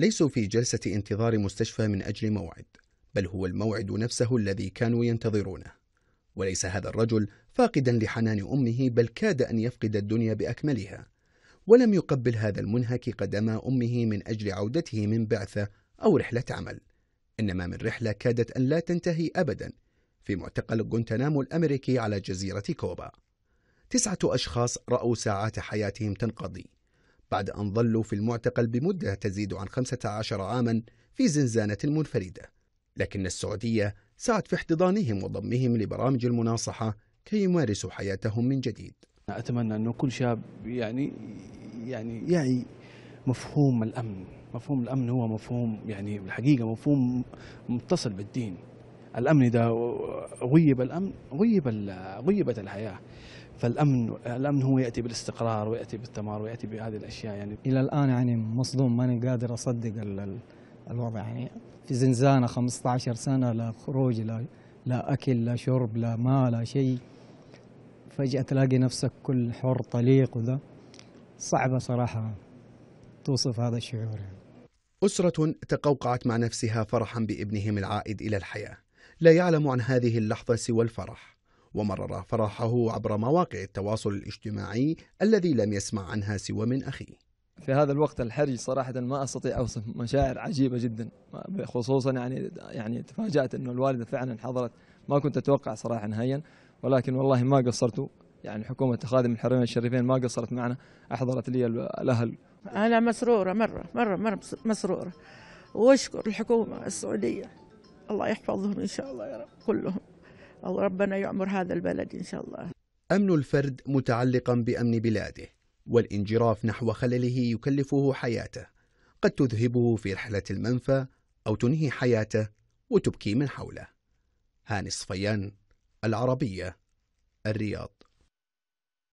ليسوا في جلسة انتظار مستشفى من أجل موعد بل هو الموعد نفسه الذي كانوا ينتظرونه وليس هذا الرجل فاقدا لحنان أمه بل كاد أن يفقد الدنيا بأكملها ولم يقبل هذا المنهك قدم أمه من أجل عودته من بعثة أو رحلة عمل إنما من رحلة كادت أن لا تنتهي أبدا في معتقل غونتنامو الأمريكي على جزيرة كوبا تسعة أشخاص رأوا ساعات حياتهم تنقضي بعد أن ظلوا في المعتقل بمدة تزيد عن 15 عاما في زنزانة منفردة لكن السعودية سعت في احتضانهم وضمهم لبرامج المناصحة كي يمارسوا حياتهم من جديد أتمنى أنه كل شاب يعني يعني يعي مفهوم الأمن مفهوم الأمن هو مفهوم يعني الحقيقة مفهوم متصل بالدين الامن اذا غيب الامن غيب غيبت الحياه فالامن الامن هو ياتي بالاستقرار وياتي بالثمار وياتي بهذه الاشياء يعني الى الان يعني مصدوم ماني قادر اصدق الوضع يعني في زنزانه 15 سنه لا خروج لا لا اكل لا شرب لا ماء لا شيء فجاه تلاقي نفسك كل حر طليق وذا صعبه صراحه توصف هذا الشعور يعني. اسره تقوقعت مع نفسها فرحا بابنهم العائد الى الحياه لا يعلم عن هذه اللحظة سوى الفرح ومرر فرحه عبر مواقع التواصل الاجتماعي الذي لم يسمع عنها سوى من أخيه في هذا الوقت الحرج صراحة ما أستطيع أوصف مشاعر عجيبة جدا خصوصا يعني يعني تفاجأت أنه الوالدة فعلا حضرت ما كنت أتوقع صراحة نهائيا ولكن والله ما قصرتوا يعني حكومة خادم الحرمين الشريفين ما قصرت معنا أحضرت لي الأهل أنا مسرورة مرة مرة مرة مسرورة وأشكر الحكومة السعودية الله يحفظهم إن شاء الله يا رب كلهم الله ربنا يعمر هذا البلد إن شاء الله أمن الفرد متعلقا بأمن بلاده والانجراف نحو خلله يكلفه حياته قد تذهبه في رحلة المنفى أو تنهي حياته وتبكي من حوله هاني الصفيان العربية الرياض